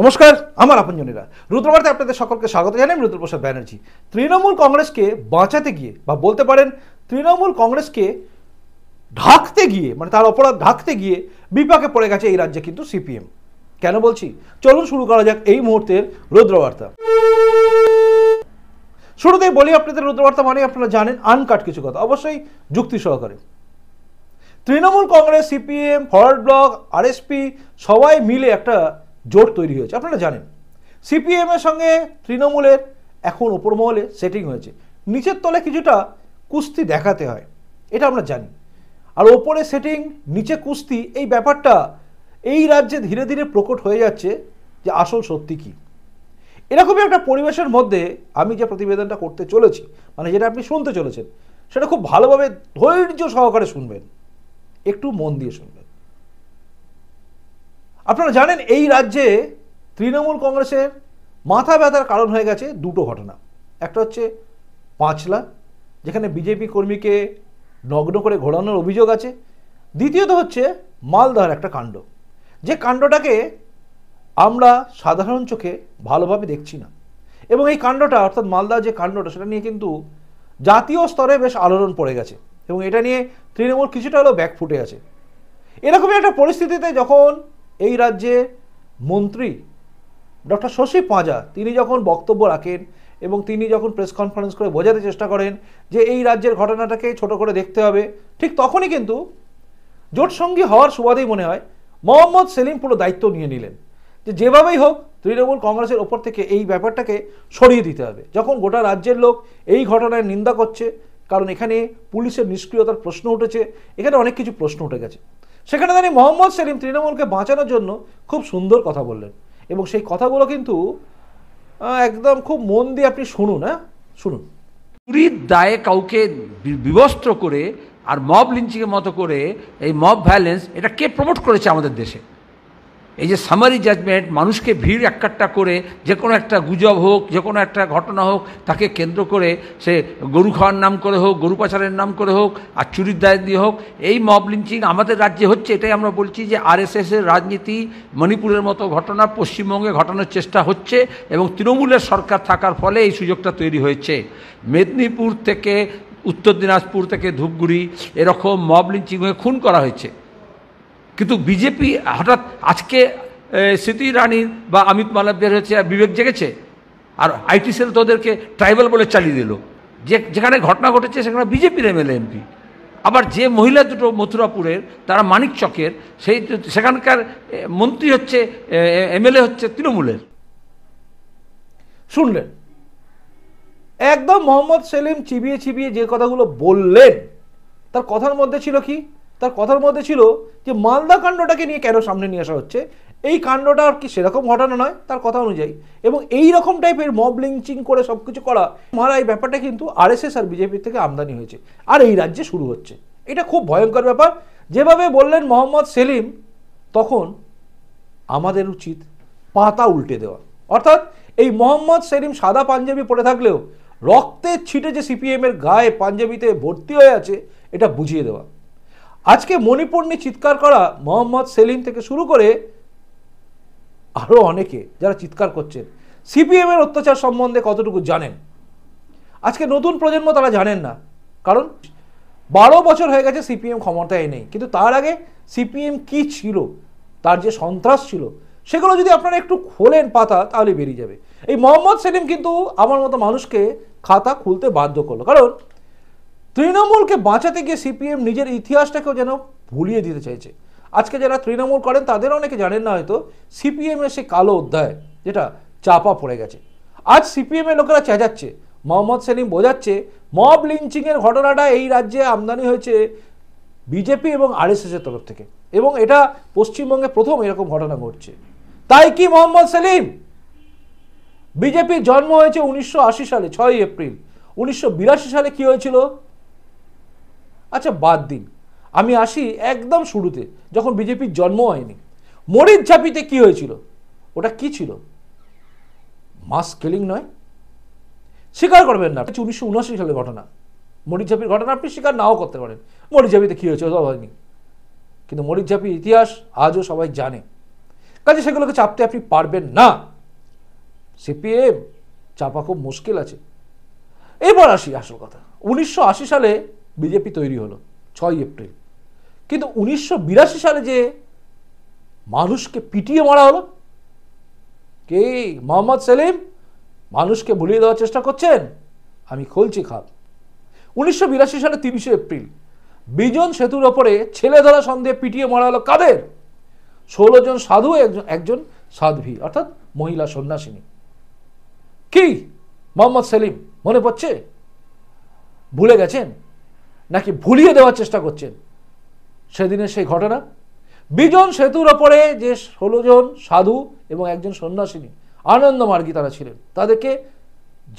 নমস্কার আমার আপনজনেরা রুদ্রবার্তে আপনাদের সকলকে স্বাগত জানাই আমি রুদ্রপ্রসাদ ব্যানার্জি তৃণমূল কংগ্রেসকে বাঁচাতে গিয়ে বা বলতে পারেন তৃণমূল কংগ্রেসকে ঢাকতে গিয়ে মানে তার অপরাধ ঢাকতে গিয়ে বিপাকে পড়ে গেছে এই রাজ্যে কিন্তু সিপিএম কেন বলছি চলুন শুরু করা যাক এই মুহূর্তের রুদ্রবার্তা শুরুতেই বলি আপনাদের রুদ্রবার্তা মানে আপনারা জানেন আনকাট কিছু কথা অবশ্যই যুক্তি সহকারে তৃণমূল কংগ্রেস সিপিএম ফরওয়ার্ড ব্লক আরএসপি সবাই মিলে একটা জোট তৈরি হয়েছে আপনারা জানেন সিপিএমের সঙ্গে তৃণমূলের এখন ওপর মহলে সেটিং হয়েছে নিচের তলে কিছুটা কুস্তি দেখাতে হয় এটা আমরা জানি আর ওপরে সেটিং নিচে কুস্তি এই ব্যাপারটা এই রাজ্যে ধীরে ধীরে প্রকট হয়ে যাচ্ছে যে আসল সত্যি কী এরকমই একটা পরিবেশের মধ্যে আমি যে প্রতিবেদনটা করতে চলেছি মানে যেটা আপনি শুনতে চলেছেন সেটা খুব ভালোভাবে ধৈর্য সহকারে শুনবেন একটু মন দিয়ে শুনবেন আপনারা জানেন এই রাজ্যে তৃণমূল কংগ্রেসের মাথা ব্যথার কারণ হয়ে গেছে দুটো ঘটনা একটা হচ্ছে পাঁচলা যেখানে বিজেপি কর্মীকে নগ্ন করে ঘোরানোর অভিযোগ আছে দ্বিতীয়ত হচ্ছে মালদার একটা কাণ্ড যে কাণ্ডটাকে আমরা সাধারণ চোখে ভালোভাবে দেখছি না এবং এই কাণ্ডটা অর্থাৎ মালদা যে কাণ্ডটা সেটা নিয়ে কিন্তু জাতীয় স্তরে বেশ আলোড়ন পড়ে গেছে এবং এটা নিয়ে তৃণমূল কিছুটা হলেও ব্যাক ফুটে আছে এরকমই একটা পরিস্থিতিতে যখন এই রাজ্যে মন্ত্রী ডক্টর শশী পাঁজা তিনি যখন বক্তব্য রাখেন এবং তিনি যখন প্রেস কনফারেন্স করে বোঝাতে চেষ্টা করেন যে এই রাজ্যের ঘটনাটাকে ছোট করে দেখতে হবে ঠিক তখনই কিন্তু জোট সঙ্গী হওয়ার সুবাদেই মনে হয় মোহাম্মদ সেলিম পুরো দায়িত্ব নিয়ে নিলেন যে যেভাবেই হোক তৃণমূল কংগ্রেসের ওপর থেকে এই ব্যাপারটাকে সরিয়ে দিতে হবে যখন গোটা রাজ্যের লোক এই ঘটনায় নিন্দা করছে কারণ এখানে পুলিশের নিষ্ক্রিয়তার প্রশ্ন উঠেছে এখানে অনেক কিছু প্রশ্ন উঠে গেছে সেখানে তিনি মোহাম্মদ সেলিম তৃণমূলকে বাঁচানোর জন্য খুব সুন্দর কথা বললেন এবং সেই কথাগুলো কিন্তু একদম খুব মন দিয়ে আপনি শুনুন হ্যাঁ শুনুন চুরির দায়ে কাউকে বিবস্ত্র করে আর মব লিঞ্চিংয়ের মতো করে এই মব ভ্যালেন্স এটা কে প্রমোট করেছে আমাদের দেশে এই যে সামারি জাজমেন্ট মানুষকে ভিড় একাট্টা করে যে কোনো একটা গুজব হোক যে কোনো একটা ঘটনা হোক তাকে কেন্দ্র করে সে গরু খাওয়ার নাম করে হোক গরু পাচারের নাম করে হোক আর চুরির দায় দিয়ে হোক এই মব লিঞ্চিং আমাদের রাজ্যে হচ্ছে এটাই আমরা বলছি যে আরএসএসের রাজনীতি মণিপুরের মতো ঘটনা পশ্চিমবঙ্গে ঘটানোর চেষ্টা হচ্ছে এবং তৃণমূলের সরকার থাকার ফলে এই সুযোগটা তৈরি হয়েছে মেদিনীপুর থেকে উত্তর দিনাজপুর থেকে ধূপগুড়ি এরকম মব লিঞ্চিং হয়ে খুন করা হয়েছে কিন্তু বিজেপি হঠাৎ আজকে স্মৃতি রানীর বা অমিত মালাবদের হচ্ছে বিবেক জেগেছে আর আইটি সেল তোদেরকে ট্রাইবাল বলে চালিয়ে দিল যে যেখানে ঘটনা ঘটেছে সেখানে বিজেপির এমএলএ এমপি আবার যে মহিলা দুটো মথুরাপুরের তারা মানিক চকের সেই সেখানকার মন্ত্রী হচ্ছে এমএলএ হচ্ছে তৃণমূলের শুনলেন একদম মোহাম্মদ সেলিম চিবিয়ে চিবিয়ে যে কথাগুলো বললেন তার কথার মধ্যে ছিল কি তার কথার মধ্যে ছিল যে মালদা কাণ্ডটাকে নিয়ে কেন সামনে নিয়ে আসা হচ্ছে এই কাণ্ডটা আর কি সেরকম ঘটনা নয় তার কথা অনুযায়ী এবং এই রকম টাইপের মব লিঞ্চিং করে সব কিছু করা মারা এই ব্যাপারটা কিন্তু আরএসএস আর বিজেপির থেকে আমদানি হয়েছে আর এই রাজ্যে শুরু হচ্ছে এটা খুব ভয়ঙ্কর ব্যাপার যেভাবে বললেন মোহাম্মদ সেলিম তখন আমাদের উচিত পাতা উল্টে দেওয়া অর্থাৎ এই মোহাম্মদ সেলিম সাদা পাঞ্জাবি পরে থাকলেও রক্তের ছিটে যে সিপিএমের গায়ে পাঞ্জাবিতে ভর্তি হয়ে আছে এটা বুঝিয়ে দেওয়া আজকে মণিপুর নিয়ে চিৎকার করা মোহাম্মদ সেলিম থেকে শুরু করে আরও অনেকে যারা চিৎকার করছেন সিপিএমের অত্যাচার সম্বন্ধে কতটুকু জানেন আজকে নতুন প্রজন্ম তারা জানেন না কারণ বারো বছর হয়ে গেছে সিপিএম ক্ষমতায় নেই কিন্তু তার আগে সিপিএম কি ছিল তার যে সন্ত্রাস ছিল সেগুলো যদি আপনারা একটু খোলেন পাতা তাহলে বেরিয়ে যাবে এই মোহাম্মদ সেলিম কিন্তু আমার মতো মানুষকে খাতা খুলতে বাধ্য করলো কারণ তৃণমূলকে বাঁচাতে গিয়ে সিপিএম নিজের ইতিহাসটাকেও যেন ভুলিয়ে দিতে চাইছে আজকে যারা তৃণমূল করেন তাদের অনেকে জানেন না হয়তো সিপিএমের সে কালো অধ্যায় যেটা চাপা পড়ে গেছে আজ সিপিএমের লোকেরা চেঁচাচ্ছে মোহাম্মদ সেলিম বোঝাচ্ছে মব লিঞ্চিংয়ের ঘটনাটা এই রাজ্যে আমদানি হয়েছে বিজেপি এবং আরএসএসের তরফ থেকে এবং এটা পশ্চিমবঙ্গে প্রথম এরকম ঘটনা ঘটছে তাই কি মোহাম্মদ সেলিম বিজেপির জন্ম হয়েছে উনিশশো সালে ছয়ই এপ্রিল উনিশশো সালে কি হয়েছিল আচ্ছা বাদ দিন আমি আসি একদম শুরুতে যখন বিজেপির জন্ম হয়নি মরিচ ঝাঁপিতে কি হয়েছিল ওটা কি ছিল মাস কেলিং নয় স্বীকার করবেন না উনিশশো উনআশি সালের ঘটনা ঝাঁপির ঘটনা আপনি স্বীকার নাও করতে পারেন ঝাঁপিতে কী হয়েছে ওটাও হয়নি কিন্তু ঝাঁপির ইতিহাস আজও সবাই জানে কাজে সেগুলোকে চাপতে আপনি পারবেন না সিপিএম চাপা খুব মুশকিল আছে এবার আসি আসল কথা উনিশশো সালে বিজেপি তৈরি হলো ছয় এপ্রিল কিন্তু উনিশশো সালে যে মানুষকে পিটিয়ে মারা হলো কে মোহাম্মদ সেলিম মানুষকে ভুলিয়ে দেওয়ার চেষ্টা করছেন আমি খুলছি খাপ উনিশশো সালে তিরিশে এপ্রিল বিজন সেতুর ওপরে ছেলে ধরা সন্দেহে পিটিয়ে মারা হলো কাদের ষোলো জন সাধু একজন একজন সাধভী অর্থাৎ মহিলা সন্ন্যাসিনী কি মোহাম্মদ সেলিম মনে পড়ছে ভুলে গেছেন নাকি ভুলিয়ে দেওয়ার চেষ্টা করছেন সেদিনের সেই ঘটনা বিজন সেতুর ওপরে যে ষোলো জন সাধু এবং একজন সন্ন্যাসিনী আনন্দমার্গী তারা ছিলেন তাদেরকে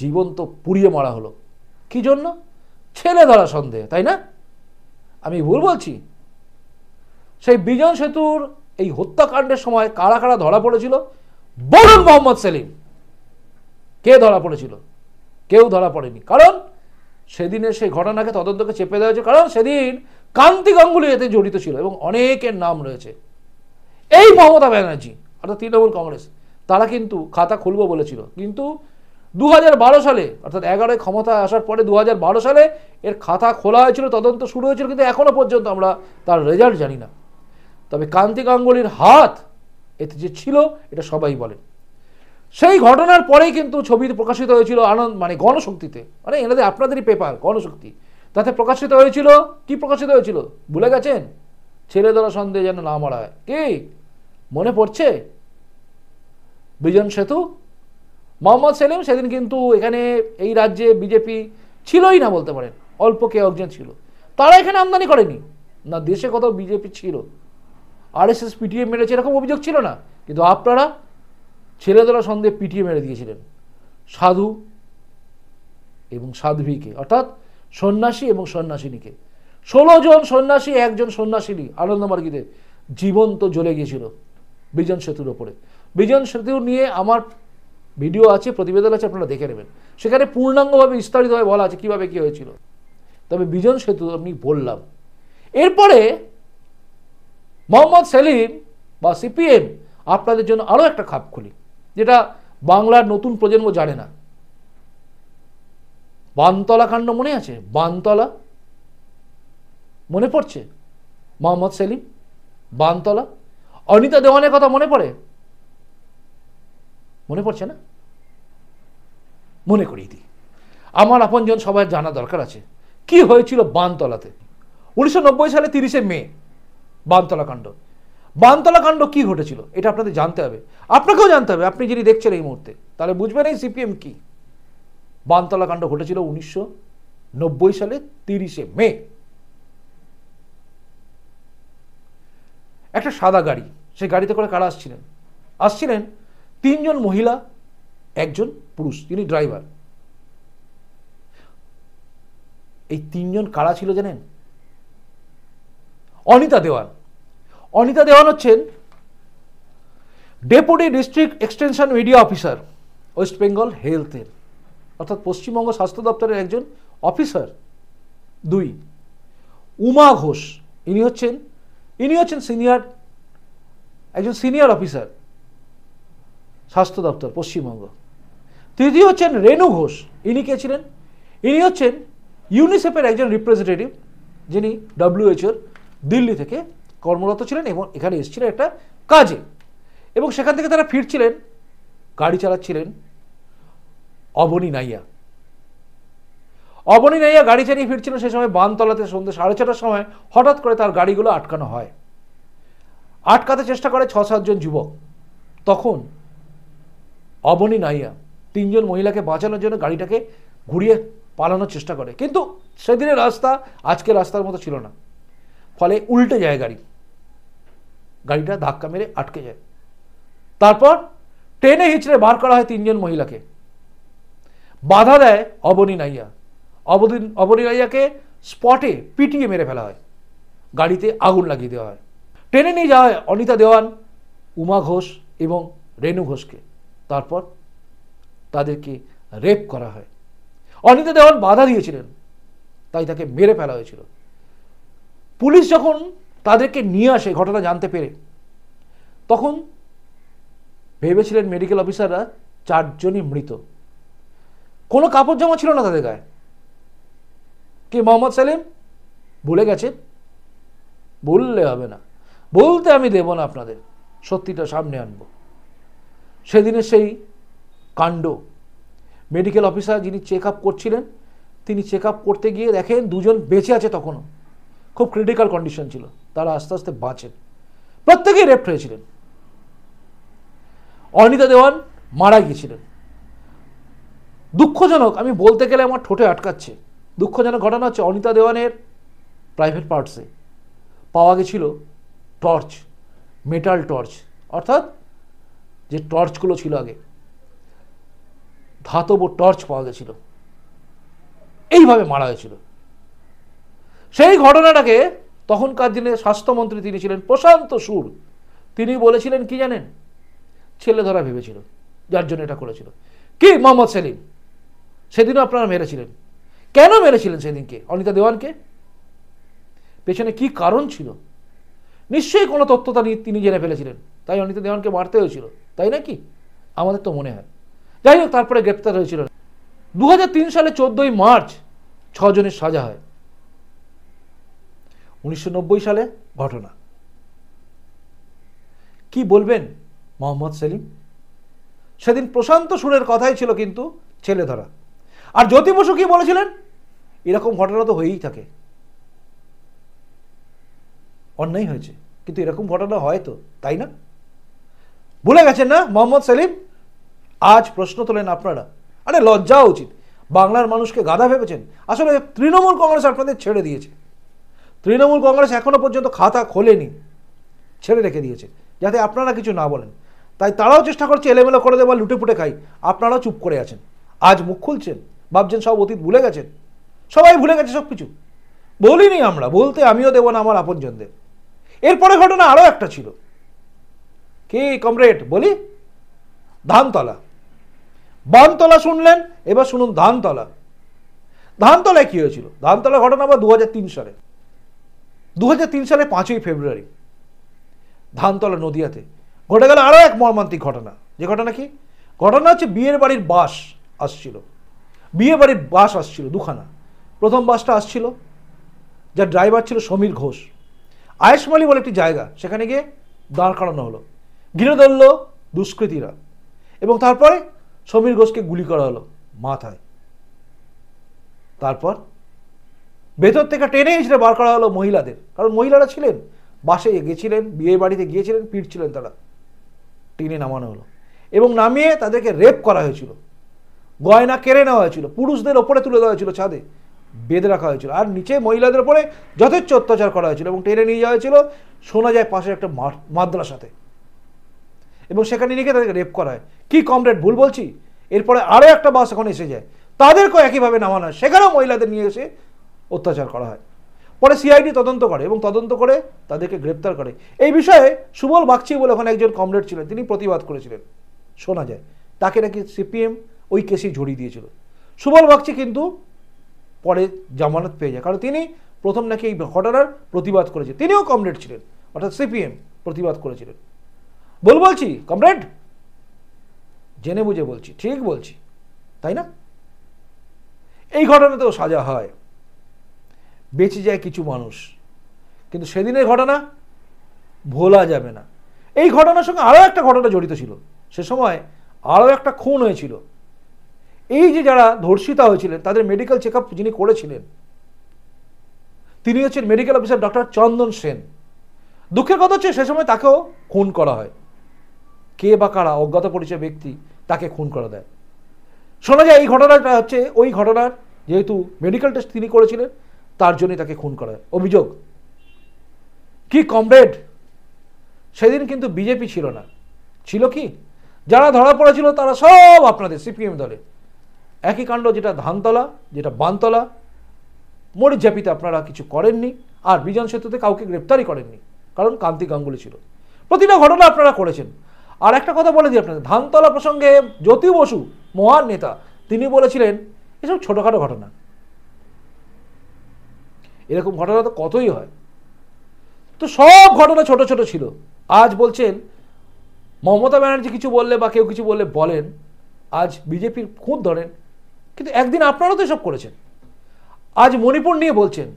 জীবন্ত পুড়িয়ে মারা হলো কি জন্য ছেলে ধরা সন্দেহ তাই না আমি ভুল বলছি সেই বিজন সেতুর এই হত্যাকাণ্ডের সময় কারা কারা ধরা পড়েছিল বরুণ মোহাম্মদ সেলিম কে ধরা পড়েছিল কেউ ধরা পড়েনি কারণ সেদিনে সেই ঘটনাকে তদন্তকে চেপে দেওয়া হয়েছে কারণ সেদিন কান্তি গাঙ্গুলি এতে জড়িত ছিল এবং অনেকের নাম রয়েছে এই মমতা ব্যানার্জি অর্থাৎ তৃণমূল কংগ্রেস তারা কিন্তু খাতা খুলব বলেছিল কিন্তু দু সালে অর্থাৎ এগারোয় ক্ষমতায় আসার পরে দু সালে এর খাতা খোলা হয়েছিল তদন্ত শুরু হয়েছিল কিন্তু এখনও পর্যন্ত আমরা তার রেজাল্ট জানি না তবে কান্তি গাঙ্গুলির হাত এতে যে ছিল এটা সবাই বলেন সেই ঘটনার পরেই কিন্তু ছবি প্রকাশিত হয়েছিল আনন্দ মানে গণশক্তিতে মানে এনাদের আপনাদেরই পেপার গণশক্তি তাতে প্রকাশিত হয়েছিল কি প্রকাশিত হয়েছিল ভুলে গেছেন ছেলে দ্বারা সন্দেহ যেন না মারা হয় কি মনে পড়ছে বিজন সেতু মোহাম্মদ সেলিম সেদিন কিন্তু এখানে এই রাজ্যে বিজেপি ছিলই না বলতে পারেন অল্প কে একজন ছিল তারা এখানে আমদানি করেনি না দেশে কোথাও বিজেপি ছিল আর এস এস পিটিএম মেরেছে এরকম অভিযোগ ছিল না কিন্তু আপনারা ছেলেদেরা সন্দেহ পিটিয়ে মেরে দিয়েছিলেন সাধু এবং সাধ্বীকে অর্থাৎ সন্ন্যাসী এবং সন্ন্যাসিনীকে ষোলো জন সন্ন্যাসী একজন সন্ন্যাসিনী আনন্দমার্গীতে জীবন্ত জ্বলে গিয়েছিল বিজন সেতুর ওপরে বিজন সেতু নিয়ে আমার ভিডিও আছে প্রতিবেদন আছে আপনারা দেখে নেবেন সেখানে পূর্ণাঙ্গভাবে বিস্তারিতভাবে বলা আছে কীভাবে কী হয়েছিল তবে বিজন সেতু আমি বললাম এরপরে মোহাম্মদ সেলিম বা সিপিএম আপনাদের জন্য আরও একটা খাপ খুলি যেটা বাংলার নতুন প্রজন্ম জানে না বানতলা কাণ্ড মনে আছে বানতলা মনে পড়ছে মোহাম্মদ সেলিম বানতলা অনিতা দেওয়ানের কথা মনে পড়ে মনে পড়ছে না মনে করি দি আমার আপনজন সবাই জানা দরকার আছে কি হয়েছিল বানতলাতে উনিশশো সালে তিরিশে মে বানতলা কাণ্ড বানতলা কাণ্ড কী ঘটেছিল এটা আপনাদের জানতে হবে আপনাকেও জানতে হবে আপনি যিনি দেখছেন এই মুহূর্তে তাহলে বুঝবেন এই সিপিএম কি বানতলা কাণ্ড ঘটেছিল উনিশশো সালে তিরিশে মে একটা সাদা গাড়ি সেই গাড়িতে করে কারা আসছিলেন আসছিলেন তিনজন মহিলা একজন পুরুষ তিনি ড্রাইভার এই তিনজন কারা ছিল জানেন অনিতা দেওয়াল অনিতা দেওয়ান হচ্ছেন deputy district extension media officer West Bengal হেলথের অর্থাৎ পশ্চিমবঙ্গ স্বাস্থ্য দপ্তরের একজন অফিসার দুই উমা ঘোষ ইনি হচ্ছেন ইনি হচ্ছেন সিনিয়র একজন সিনিয়র অফিসার স্বাস্থ্য দপ্তর পশ্চিমবঙ্গ তৃতীয় হচ্ছেন রেণু ঘোষ ইনি কে ছিলেন ইনি হচ্ছেন ইউনিসেফের একজন রিপ্রেজেন্টেটিভ যিনি ডাব্লিউএচওর দিল্লি থেকে কর্মরত ছিলেন এবং এখানে এসেছিলেন একটা কাজে এবং সেখান থেকে তারা ফিরছিলেন গাড়ি চালাচ্ছিলেন অবনী নাইয়া অবনী নাইয়া গাড়ি চালিয়ে ফিরছিলেন সেই সময় বানতলাতে সন্ধ্যে সাড়ে ছটার সময় হঠাৎ করে তার গাড়িগুলো আটকানো হয় আটকাতে চেষ্টা করে ছ সাতজন যুবক তখন অবনী নাইয়া তিনজন মহিলাকে বাঁচানোর জন্য গাড়িটাকে ঘুরিয়ে পালানোর চেষ্টা করে কিন্তু সেদিনের রাস্তা আজকের রাস্তার মতো ছিল না ফলে উল্টে যায় গাড়ি গাড়িটা ধাক্কা মেরে আটকে যায় তারপর ট্রেনে হিচড়ে বার করা হয় তিনজন মহিলাকে বাধা দেয় অবনী নাইয়া অবদিন অবনী নাইয়াকে স্পটে পিটিয়ে মেরে ফেলা হয় গাড়িতে আগুন লাগিয়ে দেওয়া হয় ট্রেনে নিয়ে যাওয়া হয় অনিতা দেওয়ান উমা ঘোষ এবং রেণু ঘোষকে তারপর তাদেরকে রেপ করা হয় অনিতা দেওয়ান বাধা দিয়েছিলেন তাই তাকে মেরে ফেলা হয়েছিল পুলিশ যখন তাদেরকে নিয়ে আসে ঘটনা জানতে পেরে তখন ভেবেছিলেন মেডিকেল অফিসাররা চারজনই মৃত কোনো কাপড় জামা ছিল না তাদের গায়ে কে মোহাম্মদ সালিম ভুলে গেছে বললে হবে না বলতে আমি দেব না আপনাদের সত্যিটা সামনে আনব সেদিনে সেই কাণ্ড মেডিকেল অফিসার যিনি চেক আপ করছিলেন তিনি চেক আপ করতে গিয়ে দেখেন দুজন বেঁচে আছে তখনও খুব ক্রিটিক্যাল কন্ডিশন ছিল তারা আস্তে আস্তে বাঁচেন প্রত্যেকেই রেপ্ট হয়েছিলেন অনিতা দেওয়ান মারা গিয়েছিলেন দুঃখজনক আমি বলতে গেলে আমার ঠোঁটে আটকাচ্ছে দুঃখজনক ঘটনা হচ্ছে অনিতা দেওয়ানের প্রাইভেট পার্টসে পাওয়া গেছিল টর্চ মেটাল টর্চ অর্থাৎ যে টর্চগুলো ছিল আগে ধাতব টর্চ পাওয়া গেছিল এইভাবে মারা হয়েছিল সেই ঘটনাটাকে তখনকার দিনে স্বাস্থ্যমন্ত্রী তিনি ছিলেন প্রশান্ত সুর তিনি বলেছিলেন কি জানেন ছেলে ধরা ভেবেছিল যার জন্য এটা করেছিল কি মোহাম্মদ সেলিম সেদিনও আপনারা মেরেছিলেন কেন মেরেছিলেন সেদিনকে অনিতা দেওয়ানকে পেছনে কি কারণ ছিল নিশ্চয়ই কোনো তথ্য তিনি জেনে ফেলেছিলেন তাই অনিতা দেওয়ানকে মারতে হয়েছিল তাই নাকি আমাদের তো মনে হয় যাই হোক তারপরে গ্রেপ্তার হয়েছিল দু সালে চোদ্দোই মার্চ ছজনের সাজা হয় উনিশশো সালে ঘটনা কি বলবেন মোহাম্মদ সেলিম সেদিন প্রশান্ত সুরের কথাই ছিল কিন্তু ছেলে ধরা আর জ্যোতি বসু কি বলেছিলেন এরকম ঘটনা তো হয়েই থাকে অন্যায় হয়েছে কিন্তু এরকম ঘটনা হয় তো তাই না ভুলে গেছেন না মোহাম্মদ সেলিম আজ প্রশ্ন তোলেন আপনারা আরে লজ্জা উচিত বাংলার মানুষকে গাধা ভেবেছেন আসলে তৃণমূল কংগ্রেস আপনাদের ছেড়ে দিয়েছে তৃণমূল কংগ্রেস এখনও পর্যন্ত খাতা খোলেনি ছেড়ে রেখে দিয়েছে যাতে আপনারা কিছু না বলেন তাই তারাও চেষ্টা করছে এলেমেলো করে দেওয়া লুটেপুটে খাই আপনারাও চুপ করে আছেন আজ মুখ খুলছেন ভাবছেন সব অতীত ভুলে গেছেন সবাই ভুলে গেছে সব কিছু বলিনি আমরা বলতে আমিও দেব না আমার আপনজনদের এরপরে ঘটনা আরও একটা ছিল কে কমরেড বলি ধানতলা বানতলা শুনলেন এবার শুনুন ধানতলা ধানতলায় কী হয়েছিল ধানতলা ঘটনা আবার দু সালে দু সালে পাঁচই ফেব্রুয়ারি ধানতলা নদিয়াতে ঘটে গেল আরও এক মর্মান্তিক ঘটনা যে ঘটনা কি ঘটনা হচ্ছে বিয়ের বাড়ির বাস আসছিল বিয়ে বাড়ির বাস আসছিল দুখানা প্রথম বাসটা আসছিল যার ড্রাইভার ছিল সমীর ঘোষ আয়েশমালি বলে একটি জায়গা সেখানে গিয়ে দাঁড় করানো হলো ঘিরে ধরল দুষ্কৃতীরা এবং তারপরে সমীর ঘোষকে গুলি করা হলো মাথায় তারপর ভেতর থেকে টেনে সেটা বার করা হলো মহিলাদের কারণ মহিলারা ছিলেন বাসে গেছিলেন বিয়ে বাড়িতে গিয়েছিলেন ফিরছিলেন তারা টেনে নামানো হলো এবং নামিয়ে তাদেরকে রেপ করা হয়েছিল গয়না কেড়ে নেওয়া হয়েছিল পুরুষদের ওপরে তুলে দেওয়া হয়েছিল ছাদে বেঁধে রাখা হয়েছিল আর নিচে মহিলাদের ওপরে যথেচ্ছ অত্যাচার করা হয়েছিল এবং টেনে নিয়ে যাওয়া হয়েছিল শোনা যায় পাশের একটা মাদ্রাসাতে এবং সেখানে নিয়ে তাদেরকে রেপ করা হয় কি কমরেড ভুল বলছি এরপরে আরও একটা বাস এখন এসে যায় তাদেরকেও একইভাবে নামানো হয় সেখানেও মহিলাদের নিয়ে এসে অত্যাচার করা হয় পরে সিআইডি তদন্ত করে এবং তদন্ত করে তাদেরকে গ্রেপ্তার করে এই বিষয়ে সুবল বাগচি বলে ওখানে একজন কমরেড ছিলেন তিনি প্রতিবাদ করেছিলেন শোনা যায় তাকে নাকি সিপিএম ওই কেসে ঝড়িয়ে দিয়েছিল সুবল বাগচি কিন্তু পরে জামানত পেয়ে যায় কারণ তিনি প্রথম নাকি এই ঘটনার প্রতিবাদ করেছে তিনিও কমরেড ছিলেন অর্থাৎ সিপিএম প্রতিবাদ করেছিলেন বল বলছি কমরেড জেনে বুঝে বলছি ঠিক বলছি তাই না এই ঘটনাতেও সাজা হয় বেঁচে যায় কিছু মানুষ কিন্তু সেদিনের ঘটনা ভোলা যাবে না এই ঘটনার সঙ্গে আরও একটা ঘটনা জড়িত ছিল সে সময় আরও একটা খুন হয়েছিল এই যে যারা ধর্ষিতা হয়েছিলেন তাদের মেডিকেল চেক যিনি করেছিলেন তিনি হচ্ছেন medical officer doctor Chandan Sen দুঃখের কথা হচ্ছে সে সময় তাকেও খুন করা হয় কে বা কারা অজ্ঞাত পরিচয় ব্যক্তি তাকে খুন করে দেয় শোনা যায় এই ঘটনাটা হচ্ছে ওই ঘটনার যেহেতু মেডিকেল টেস্ট তিনি করেছিলেন তার জন্যই তাকে খুন করা অভিযোগ কি কমরেড সেদিন কিন্তু বিজেপি ছিল না ছিল কি যারা ধরা পড়েছিল তারা সব আপনাদের সিপিএম দলে একই কাণ্ড যেটা ধানতলা যেটা বানতলা মরিচাপিতে আপনারা কিছু করেননি আর বিজন সেতুতে কাউকে গ্রেপ্তারই করেননি কারণ কান্তি গাঙ্গুলি ছিল প্রতিটা ঘটনা আপনারা করেছেন আর একটা কথা বলে দিই আপনাদের ধানতলা প্রসঙ্গে জ্যোতি বসু মহান নেতা তিনি বলেছিলেন এসব ছোটোখাটো ঘটনা এরকম ঘটনা তো কতই হয় তো সব ঘটনা ছোট ছোট ছিল আজ বলছেন মমতা ব্যানার্জি কিছু বললে বা কেউ কিছু বললে বলেন আজ বিজেপির খুঁত ধরেন কিন্তু একদিন আপনারা তো এসব করেছেন আজ মণিপুর নিয়ে বলছেন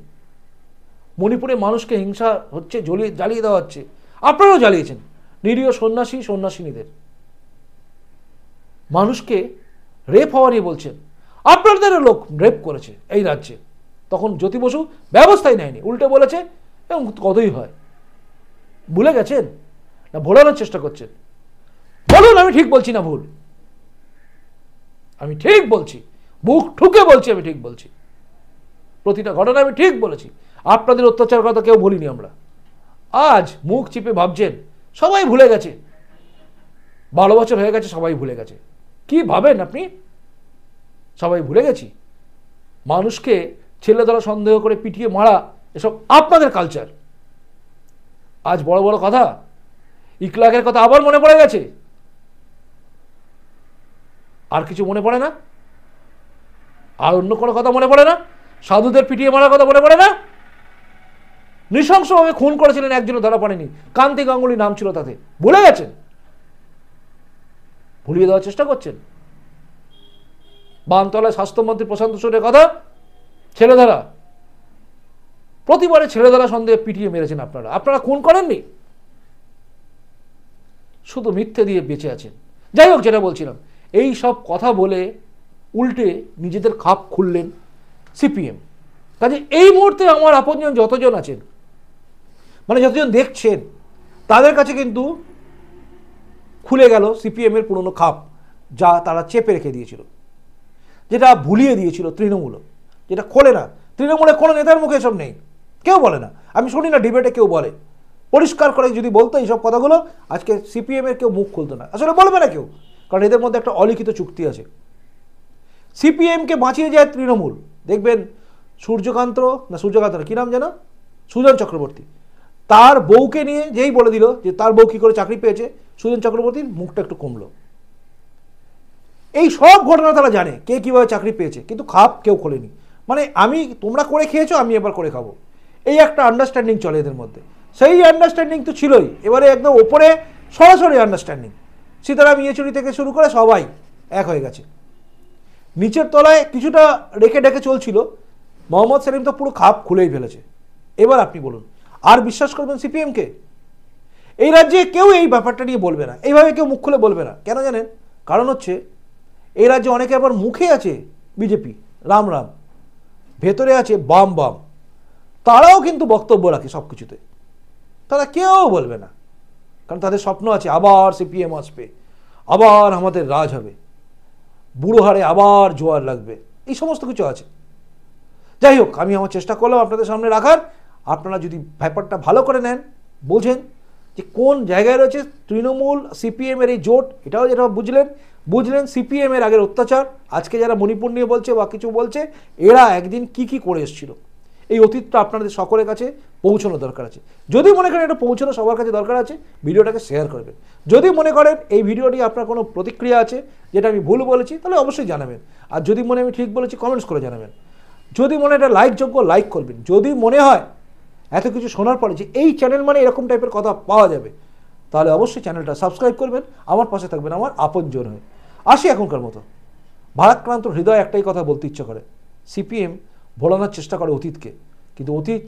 মণিপুরে মানুষকে হিংসা হচ্ছে জ্বলিয়ে জ্বালিয়ে দেওয়া হচ্ছে আপনারাও জ্বালিয়েছেন নিরীহ সন্ন্যাসী সন্ন্যাসিনীদের মানুষকে রেপ হওয়া নিয়ে বলছেন আপনাদেরও লোক রেপ করেছে এই রাজ্যে তখন জ্যোতি বসু ব্যবস্থাই নেয়নি উল্টে বলেছে এবং কতই হয় ভুলে গেছেন না ভোলানোর চেষ্টা করছেন বলুন আমি ঠিক বলছি না ভুল আমি ঠিক বলছি মুখ ঠুকে বলছি আমি ঠিক বলছি প্রতিটা ঘটনা আমি ঠিক বলেছি আপনাদের অত্যাচার কথা কেউ বলিনি আমরা আজ মুখ চিপে ভাবছেন সবাই ভুলে গেছে বারো বছর হয়ে গেছে সবাই ভুলে গেছে কি ভাবেন আপনি সবাই ভুলে গেছি মানুষকে ছেলে ধরা সন্দেহ করে পিটিয়ে মারা এসব আপনাদের কালচার আজ বড় বড় কথা ইকলাকের কথা আবার মনে পড়ে গেছে আর কিছু মনে পড়ে না আর অন্য কোনো কথা মনে পড়ে না সাধুদের পিটিয়ে মারার কথা মনে পড়ে না নৃশংসভাবে খুন করেছিলেন একজনও ধরা পড়েনি কান্তি গাঙ্গুলি নাম ছিল তাতে ভুলে গেছেন ভুলিয়ে দেওয়ার চেষ্টা করছেন বানতলায় স্বাস্থ্যমন্ত্রী প্রশান্ত সুরের কথা ছেলেধারা প্রতিবারে ছেলেধারা সন্দেহে পিটিয়ে মেরেছেন আপনারা আপনারা খুন করেননি শুধু মিথ্যে দিয়ে বেঁচে আছেন যাই হোক যেটা বলছিলাম এই সব কথা বলে উল্টে নিজেদের খাপ খুললেন সিপিএম কাজে এই মুহূর্তে আমার আপনজন যতজন আছেন মানে যতজন দেখছেন তাদের কাছে কিন্তু খুলে গেল সিপিএমের পুরনো খাপ যা তারা চেপে রেখে দিয়েছিল যেটা ভুলিয়ে দিয়েছিল তৃণমূলও যেটা খোলে না তৃণমূলে কোনো নেতার মুখে এসব নেই কেউ বলে না আমি শুনি না ডিবেটে কেউ বলে পরিষ্কার করে যদি বলতো এইসব কথাগুলো আজকে সিপিএমের কেউ মুখ খুলতো না আসলে বলবে না কেউ কারণ এদের মধ্যে একটা অলিখিত চুক্তি আছে সিপিএমকে বাঁচিয়ে যায় তৃণমূল দেখবেন সূর্যকান্ত না সূর্যকান্ত না কী নাম যেন সুজন চক্রবর্তী তার বউকে নিয়ে যেই বলে দিল যে তার বউ কী করে চাকরি পেয়েছে সুজন চক্রবর্তীর মুখটা একটু কমলো এই সব ঘটনা তারা জানে কে কীভাবে চাকরি পেয়েছে কিন্তু খাপ কেউ খোলেনি মানে আমি তোমরা করে খেয়েছো আমি এবার করে খাবো এই একটা আন্ডারস্ট্যান্ডিং চলে এদের মধ্যে সেই আন্ডারস্ট্যান্ডিং তো ছিলই এবারে একদম ওপরে সরাসরি আন্ডারস্ট্যান্ডিং সীতারাম ইয়েচুরি থেকে শুরু করে সবাই এক হয়ে গেছে নিচের তলায় কিছুটা রেখে ডেকে চলছিল মোহাম্মদ সেলিম তো পুরো খাপ খুলেই ফেলেছে এবার আপনি বলুন আর বিশ্বাস করবেন সিপিএমকে এই রাজ্যে কেউ এই ব্যাপারটা নিয়ে বলবে না এইভাবে কেউ মুখ খুলে বলবে না কেন জানেন কারণ হচ্ছে এই রাজ্যে অনেকে আবার মুখে আছে বিজেপি রাম রাম ভেতরে আছে বাম বাম তারাও কিন্তু বক্তব্য রাখে সব কিছুতে তারা কেউ বলবে না কারণ তাদের স্বপ্ন আছে আবার সিপিএম আসবে আবার আমাদের রাজ হবে বুড়ো হারে আবার জোয়ার লাগবে এই সমস্ত কিছু আছে যাই হোক আমি আমার চেষ্টা করলাম আপনাদের সামনে রাখার আপনারা যদি ব্যাপারটা ভালো করে নেন বোঝেন যে কোন জায়গায় রয়েছে তৃণমূল সিপিএমের এই জোট এটাও যেটা বুঝলেন বুঝলেন সিপিএমের আগের অত্যাচার আজকে যারা মণিপুর নিয়ে বলছে বা কিছু বলছে এরা একদিন কি কি করে এসেছিল এই অতীতটা আপনাদের সকলের কাছে পৌঁছানো দরকার আছে যদি মনে করেন এটা পৌঁছানো সবার কাছে দরকার আছে ভিডিওটাকে শেয়ার করবেন যদি মনে করেন এই ভিডিওটি আপনার কোনো প্রতিক্রিয়া আছে যেটা আমি ভুল বলেছি তাহলে অবশ্যই জানাবেন আর যদি মনে আমি ঠিক বলেছি কমেন্টস করে জানাবেন যদি মনে এটা লাইকযোগ্য লাইক করবেন যদি মনে হয় এত কিছু শোনার পরে যে এই চ্যানেল মানে এরকম টাইপের কথা পাওয়া যাবে তাহলে অবশ্যই চ্যানেলটা সাবস্ক্রাইব করবেন আমার পাশে থাকবেন আমার আপনজন হয়ে আসি এখনকার মতো ভারাক্রান্ত হৃদয় একটাই কথা বলতে ইচ্ছে করে সিপিএম ভোলানোর চেষ্টা করে অতীতকে কিন্তু অতীত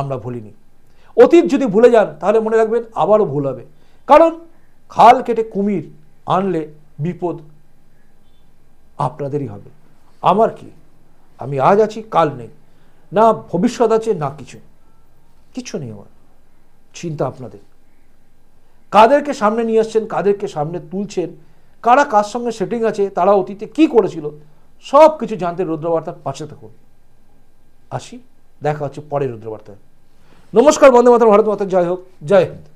আমরা ভুলিনি অতীত যদি ভুলে যান তাহলে মনে রাখবেন আবারও ভুল হবে কারণ খাল কেটে কুমির আনলে বিপদ আপনাদেরই হবে আমার কি আমি আজ আছি কাল নেই না ভবিষ্যৎ আছে না কিছু কিছু নেই আমার চিন্তা আপনাদের কাদেরকে সামনে নিয়ে আসছেন কাদেরকে সামনে তুলছেন কারা কার সঙ্গে সেটিং আছে তারা অতীতে কি করেছিল সব কিছু জানতে রুদ্রবার্তার পাশে থাকুন আসি দেখা হচ্ছে পরে রুদ্রবার্তায় নমস্কার বন্দে মাতা ভারত মাতা জয় হোক জয় হিন্দ